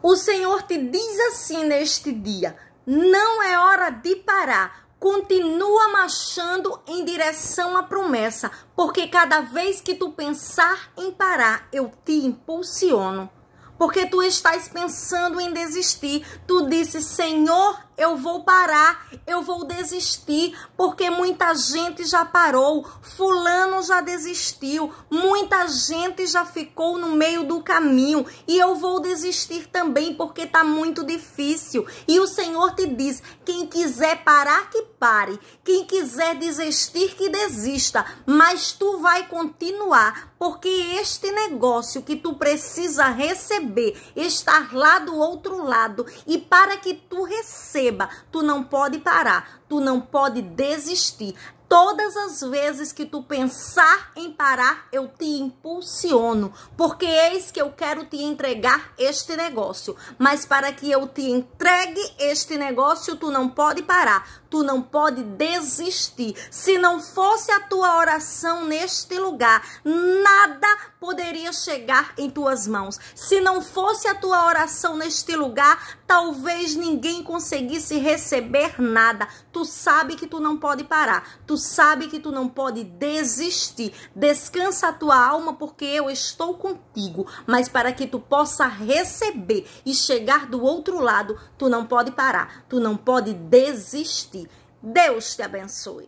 O Senhor te diz assim neste dia: não é hora de parar. Continua marchando em direção à promessa, porque cada vez que tu pensar em parar, eu te impulsiono. Porque tu estás pensando em desistir, tu disse: Senhor, eu vou parar, eu vou desistir, porque muita gente já parou, fulano já desistiu, muita gente já ficou no meio do caminho e eu vou desistir também porque tá muito difícil. E o Senhor te diz: quem quiser parar que pare, quem quiser desistir que desista, mas tu vai continuar, porque este negócio que tu precisa receber está lá do outro lado e para que tu receba perceba, tu não pode parar, tu não pode desistir. Todas as vezes que tu pensar em parar, eu te impulsiono, porque eis que eu quero te entregar este negócio. Mas para que eu te entregue este negócio, tu não pode parar, tu não pode desistir. Se não fosse a tua oração neste lugar, nada poderia chegar em tuas mãos. Se não fosse a tua oração neste lugar, talvez ninguém conseguisse receber nada. Tu sabe que tu não pode parar. Tu sabe que tu não pode desistir. Descansa a tua alma, porque eu estou contigo. Mas para que tu possa receber e chegar do outro lado, tu não pode parar, tu não pode desistir. Deus te abençoe.